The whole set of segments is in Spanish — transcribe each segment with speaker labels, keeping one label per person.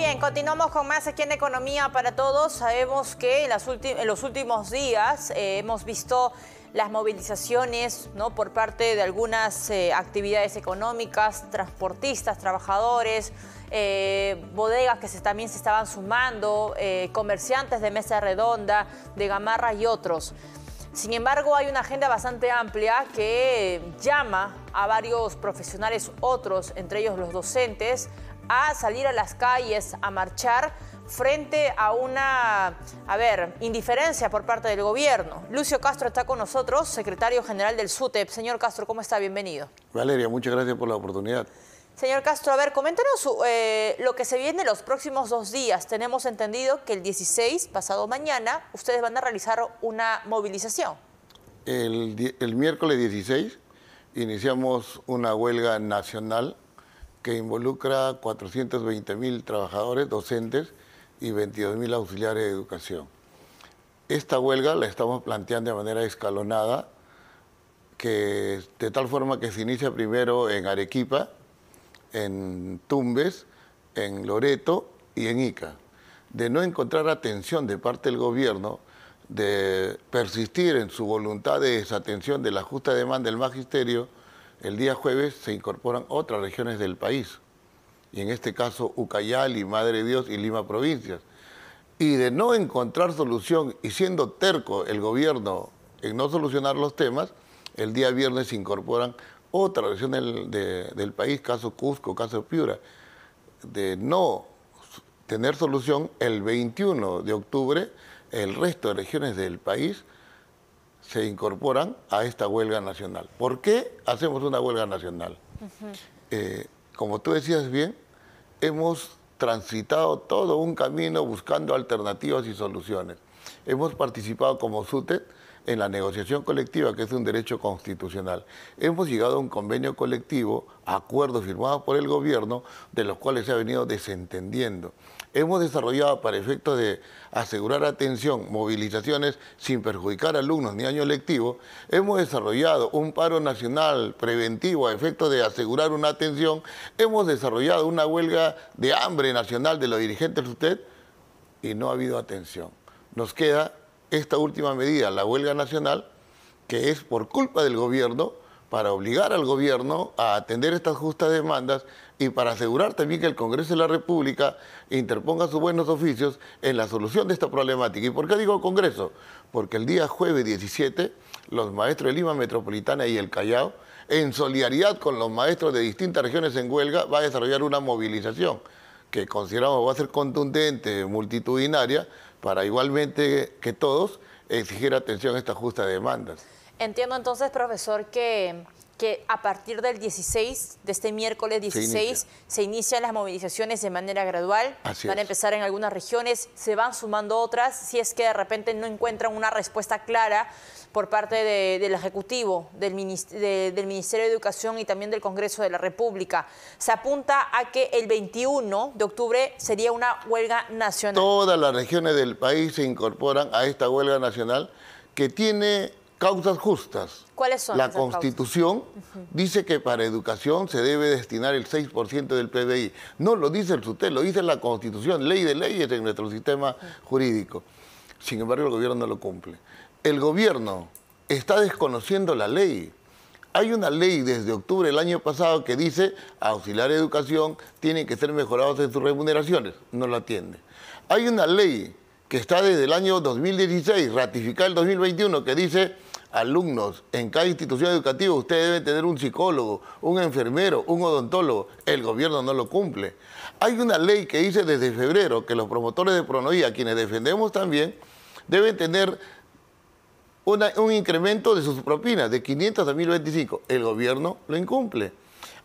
Speaker 1: bien, continuamos con más aquí en Economía para Todos. Sabemos que en, los últimos días eh, hemos visto las movilizaciones ¿no? por parte de algunas eh, actividades económicas, transportistas, trabajadores, eh, bodegas que también se estaban sumando, comerciantes de mesa redonda, de gamarra y otros. Sin embargo, hay una agenda bastante amplia que llama a varios profesionales otros, entre ellos los docentes, a salir a las calles a marchar frente a una, a ver, indiferencia por parte del gobierno. Lucio Castro está con nosotros, secretario general del SUTEP. Señor Castro, ¿cómo está? Bienvenido.
Speaker 2: Valeria, muchas gracias por la oportunidad.
Speaker 1: Señor Castro, a ver, coméntanos eh, lo que se viene los próximos dos días. Tenemos entendido que el 16, pasado mañana, ustedes van a realizar una movilización.
Speaker 2: El, el miércoles 16 iniciamos una huelga nacional que involucra 420 mil trabajadores, docentes y 22.000 auxiliares de educación. Esta huelga la estamos planteando de manera escalonada, que de tal forma que se inicia primero en Arequipa, en Tumbes, en Loreto y en Ica. De no encontrar atención de parte del gobierno, de persistir en su voluntad de desatención de la justa demanda del magisterio, el día jueves se incorporan otras regiones del país, y en este caso Ucayali, Madre de Dios y Lima Provincias. Y de no encontrar solución y siendo terco el gobierno en no solucionar los temas, el día viernes se incorporan otras regiones del, del país, caso Cusco, caso Piura. De no tener solución, el 21 de octubre el resto de regiones del país se incorporan a esta huelga nacional. ¿Por qué hacemos una huelga nacional? Eh, como tú decías bien, hemos transitado todo un camino buscando alternativas y soluciones. Hemos participado como SUTET e en la negociación colectiva, que es un derecho constitucional. Hemos llegado a un convenio colectivo, acuerdos firmados por el gobierno, de los cuales se ha venido desentendiendo. Hemos desarrollado para efectos de asegurar atención, movilizaciones sin perjudicar alumnos ni año lectivo, hemos desarrollado un paro nacional preventivo a efectos de asegurar una atención, hemos desarrollado una huelga de hambre nacional de los dirigentes de usted y no ha habido atención. Nos queda esta última medida, la huelga nacional, que es por culpa del gobierno, para obligar al gobierno a atender estas justas demandas y para asegurar también que el Congreso de la República interponga sus buenos oficios en la solución de esta problemática. ¿Y por qué digo Congreso? Porque el día jueves 17, los maestros de Lima Metropolitana y el Callao, en solidaridad con los maestros de distintas regiones en huelga, va a desarrollar una movilización que consideramos va a ser contundente, multitudinaria, para igualmente que todos exigir atención a esta justa demandas.
Speaker 1: Entiendo entonces, profesor, que que a partir del 16, de este miércoles 16, se, inician las movilizaciones de manera gradual. van a empezar en algunas regiones, se van sumando otras, si es que de repente no encuentran una respuesta clara por parte del Ejecutivo, del, del, Ministerio de Educación y también del Congreso de la República. Se apunta a que el 21 de octubre sería una huelga nacional.
Speaker 2: Todas las regiones del país se incorporan a esta huelga nacional que tiene causas justas.
Speaker 1: ¿Cuáles son? La Constitución
Speaker 2: dice que para educación se debe destinar el 6% del PBI. No lo dice el SUTE, lo dice la Constitución, ley de leyes en nuestro sistema jurídico. Sin embargo, el gobierno no lo cumple. El gobierno está desconociendo la ley. Hay una ley desde octubre del año pasado que dice auxiliar educación tienen que ser mejorados en sus remuneraciones. No la atiende. Hay una ley que está desde el año 2016, ratificada el 2021, que dice alumnos en cada institución educativa, usted debe tener un psicólogo, un enfermero, un odontólogo. El gobierno no lo cumple. Hay una ley que dice desde febrero que los promotores de pronoía, quienes defendemos también, deben tener un incremento de sus propinas de 500 a 1025. El gobierno lo incumple.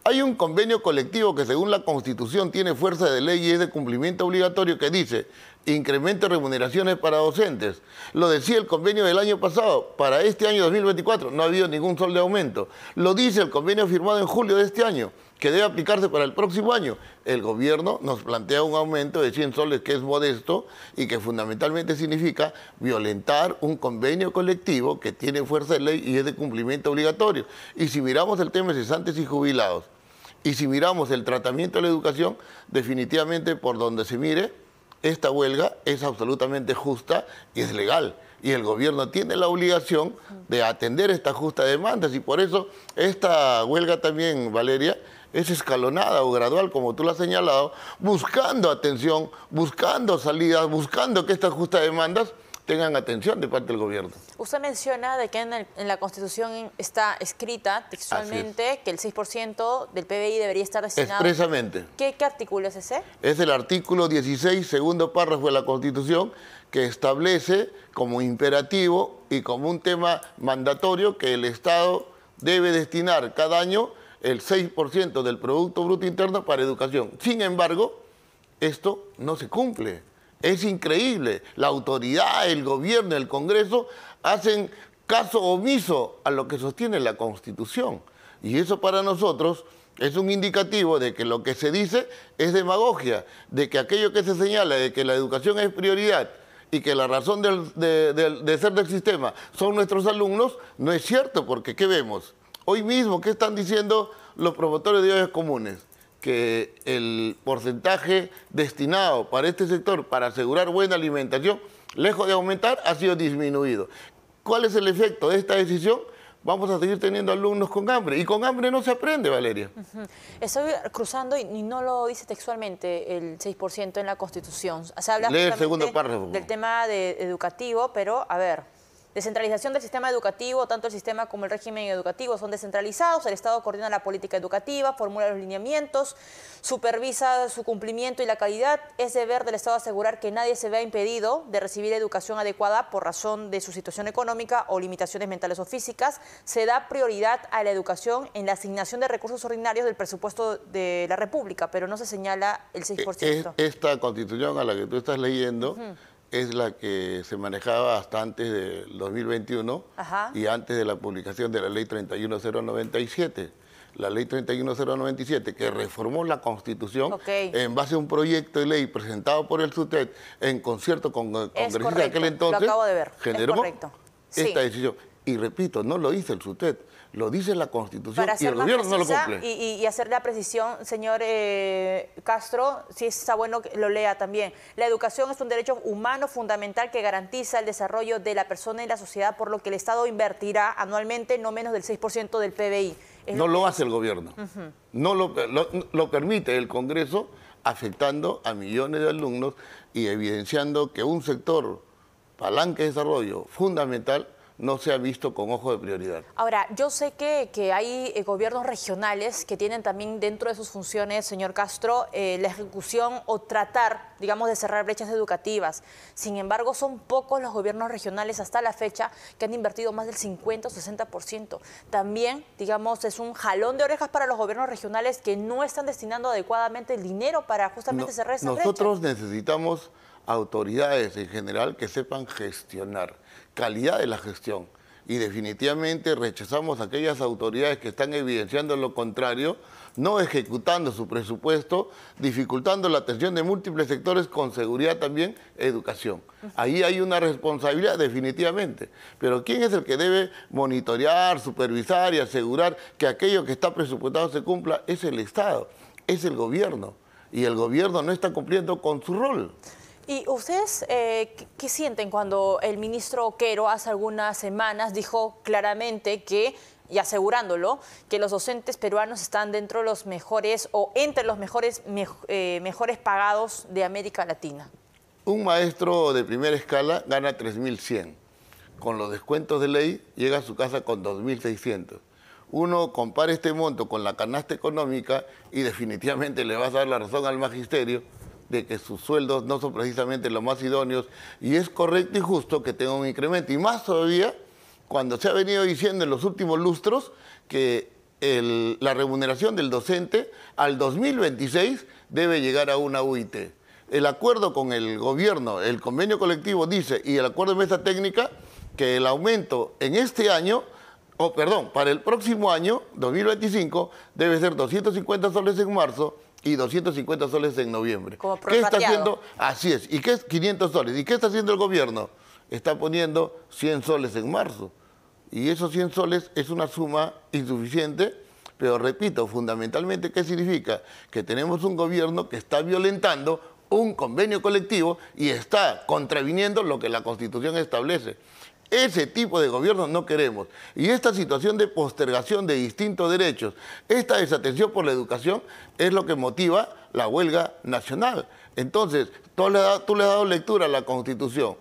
Speaker 2: Hay un convenio colectivo que según la Constitución tiene fuerza de ley y es de cumplimiento obligatorio que dice incremento de remuneraciones para docentes. Lo decía el convenio del año pasado, para este año 2024 no ha habido ningún sol de aumento. Lo dice el convenio firmado en julio de este año, que debe aplicarse para el próximo año. El gobierno nos plantea un aumento de 100 soles que es modesto y que fundamentalmente significa violentar un convenio colectivo que tiene fuerza de ley y es de cumplimiento obligatorio. Y si miramos el tema de cesantes y jubilados, y si miramos el tratamiento de la educación, definitivamente por donde se mire, esta huelga es absolutamente justa y es legal. Y el gobierno tiene la obligación de atender esta justa demanda. Y por eso esta huelga también, Valeria, es escalonada o gradual, como tú lo has señalado, buscando atención, buscando salidas, buscando que esta justa demandas tengan atención de parte del gobierno.
Speaker 1: Usted menciona de que en, la Constitución está escrita textualmente que el 6% del PBI debería estar destinado...
Speaker 2: Expresamente.
Speaker 1: ¿Qué, ¿Qué artículo es ese?
Speaker 2: Es el artículo 16, segundo párrafo de la Constitución, que establece como imperativo y como un tema mandatorio que el Estado debe destinar cada año el 6% del Producto Bruto Interno para educación. Sin embargo, esto no se cumple. Es increíble. La autoridad, el gobierno, el Congreso hacen caso omiso a lo que sostiene la Constitución. Y eso para nosotros es un indicativo de que lo que se dice es demagogia, de que aquello que se señala de que la educación es prioridad y que la razón de, ser del sistema son nuestros alumnos, no es cierto, porque ¿qué vemos? Hoy mismo, ¿qué están diciendo los promotores de ideas comunes? que el porcentaje destinado para este sector para asegurar buena alimentación, lejos de aumentar, ha sido disminuido. ¿Cuál es el efecto de esta decisión? vamos a seguir teniendo alumnos con hambre. Y con hambre no se aprende, Valeria.
Speaker 1: Estoy cruzando y, no lo dice textualmente el 6% en la Constitución. se habla del tema educativo, pero a ver, Descentralización del sistema educativo, tanto el sistema como el régimen educativo son descentralizados, el Estado coordina la política educativa, formula los lineamientos, supervisa su cumplimiento y la calidad. Es deber del Estado asegurar que nadie se vea impedido de recibir educación adecuada por razón de su situación económica o limitaciones mentales o físicas. Se da prioridad a la educación en la asignación de recursos ordinarios del presupuesto de la República, pero no se señala el 6%. Eh,
Speaker 2: esta constitución a la que tú estás leyendo es la que se manejaba hasta antes del 2021 y antes de la publicación de la ley 31097. La ley 31097 que reformó la Constitución en base a un proyecto de ley presentado por el SUTED en concierto con el congresista de aquel entonces. Generó esta decisión. Y repito, no lo hizo el SUTET lo dice la Constitución y el gobierno no lo cumple.
Speaker 1: Y, hacer la precisión, señor eh, Castro, si está bueno que lo lea también. La educación es un derecho humano fundamental que garantiza el desarrollo de la persona y la sociedad, por lo que el Estado invertirá anualmente no menos del 6% del PBI. no lo, hace
Speaker 2: el gobierno. No lo, lo permite el Congreso afectando a millones de alumnos y evidenciando que un sector palanca de desarrollo fundamental no se ha visto con ojo de prioridad.
Speaker 1: Ahora, yo sé que, hay eh, gobiernos regionales que tienen también dentro de sus funciones, señor Castro, eh, la ejecución o tratar, digamos, de cerrar brechas educativas. Sin embargo, son pocos los gobiernos regionales hasta la fecha que han invertido más del 50 o 60%. También, digamos, es un jalón de orejas para los gobiernos regionales que no están destinando adecuadamente el dinero para justamente cerrar esa nosotros Nosotros
Speaker 2: necesitamos autoridades en general que sepan gestionar, calidad de la gestión. Y definitivamente rechazamos aquellas autoridades que están evidenciando lo contrario, no ejecutando su presupuesto, dificultando la atención de múltiples sectores con seguridad también, educación. Ahí hay una responsabilidad definitivamente, pero ¿quién es el que debe monitorear, supervisar y asegurar que aquello que está presupuestado se cumpla? Es el Estado, es el gobierno, y el gobierno no está cumpliendo con su rol.
Speaker 1: ¿Y ustedes eh, ¿qué, sienten cuando el ministro Oquero hace algunas semanas dijo claramente que y asegurándolo, que los docentes peruanos están dentro de los mejores o entre los mejores, eh, mejores pagados de América Latina.
Speaker 2: Un maestro de primera escala gana 3.100. Con los descuentos de ley llega a su casa con 2.600. Uno compara este monto con la canasta económica y definitivamente le vas a dar la razón al magisterio de que sus sueldos no son precisamente los más idóneos y es correcto y justo que tenga un incremento. Y más todavía cuando se ha venido diciendo en los últimos lustros que la remuneración del docente al 2026 debe llegar a una UIT. El acuerdo con el gobierno, el convenio colectivo dice, y el acuerdo de mesa técnica, que el aumento en este año o oh, perdón, para el próximo año, 2025, debe ser 250 soles en marzo, y 250 soles en noviembre. ¿Qué está haciendo? Así es. ¿Y qué es 500 soles? ¿Y qué está haciendo el gobierno? Está poniendo 100 soles en marzo. Y esos 100 soles es una suma insuficiente, pero repito, fundamentalmente, ¿qué significa? Que tenemos un gobierno que está violentando un convenio colectivo y está contraviniendo lo que la Constitución establece. Ese tipo de gobierno no queremos. Y esta situación de postergación de distintos derechos, esta desatención por la educación, es lo que motiva la huelga nacional. Entonces, tú le, has dado lectura a la Constitución.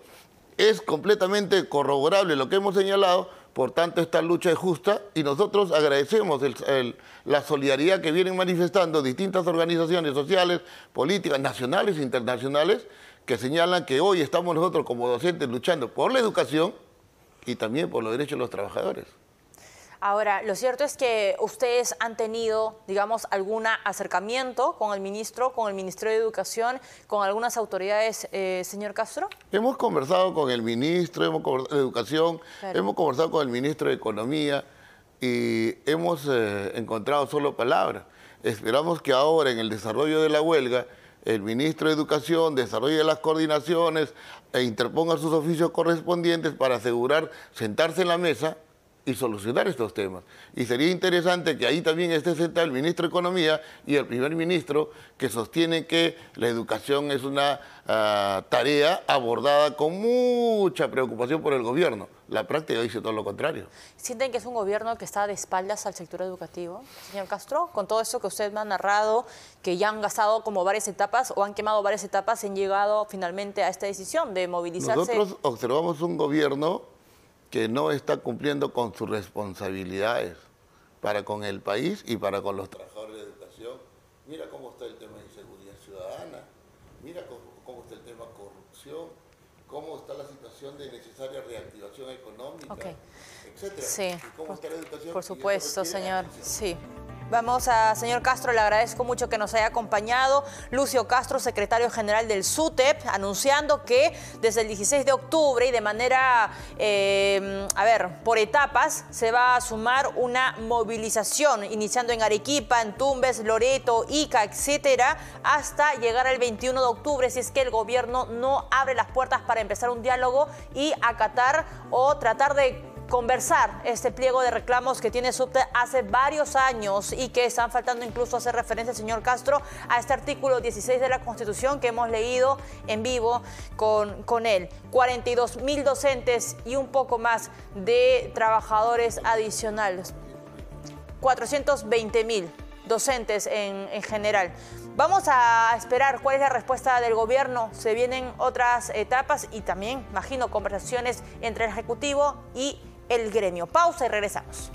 Speaker 2: Es completamente corroborable lo que hemos señalado, por tanto esta lucha es justa y nosotros agradecemos la solidaridad que vienen manifestando distintas organizaciones sociales, políticas, nacionales e internacionales, que señalan que hoy estamos nosotros como docentes luchando por la educación y también por los derechos de los trabajadores.
Speaker 1: Ahora, lo cierto es que ustedes han tenido, digamos, algún acercamiento con el ministro, con el Ministerio de Educación, con algunas autoridades, eh, señor Castro.
Speaker 2: Hemos conversado con el ministro de Educación, hemos conversado con el ministro de Economía y hemos eh, encontrado solo palabras. Esperamos que ahora, en el desarrollo de la huelga, el ministro de Educación desarrolle las coordinaciones e interponga sus oficios correspondientes para asegurar sentarse en la mesa y solucionar estos temas. Y sería interesante que ahí también esté sentado el ministro de Economía y el primer ministro que sostiene que la educación es una ah, tarea abordada con mucha preocupación por el gobierno. La práctica dice todo lo contrario.
Speaker 1: ¿Sienten que es un gobierno que está de espaldas al sector educativo, señor Castro? Con todo eso que usted me ha narrado, que ya han gastado como varias etapas o han quemado varias etapas, han llegado finalmente a esta decisión de movilizarse. Nosotros
Speaker 2: observamos un gobierno que no está cumpliendo con sus responsabilidades para con el país y para con los trabajadores de educación. Mira cómo está el tema de inseguridad ciudadana, mira cómo, cómo está el tema de corrupción cómo está la situación de necesaria reactivación económica, etcétera. Sí, cómo está la educación? Por supuesto, señor.
Speaker 1: Sí. Vamos a, señor Castro, le agradezco mucho que nos haya acompañado. Lucio Castro, secretario general del SUTEP, anunciando que desde el 16 de octubre y de manera, eh, a ver, por etapas, se va a sumar una movilización, iniciando en Arequipa, en Tumbes, Loreto, Ica, etcétera, hasta llegar el 21 de octubre, si es que el gobierno no abre las puertas para empezar un diálogo y acatar o tratar de conversar este pliego de reclamos que tiene Subte hace varios años y que están faltando incluso hacer referencia, señor Castro, a este artículo 16 de la Constitución que hemos leído en vivo con, con él. 42 mil docentes y un poco más de trabajadores adicionales. 420 mil docentes en, en, general. Vamos a esperar cuál es la respuesta del gobierno. Se vienen otras etapas y también, imagino, conversaciones entre el Ejecutivo y el gremio. Pausa y regresamos.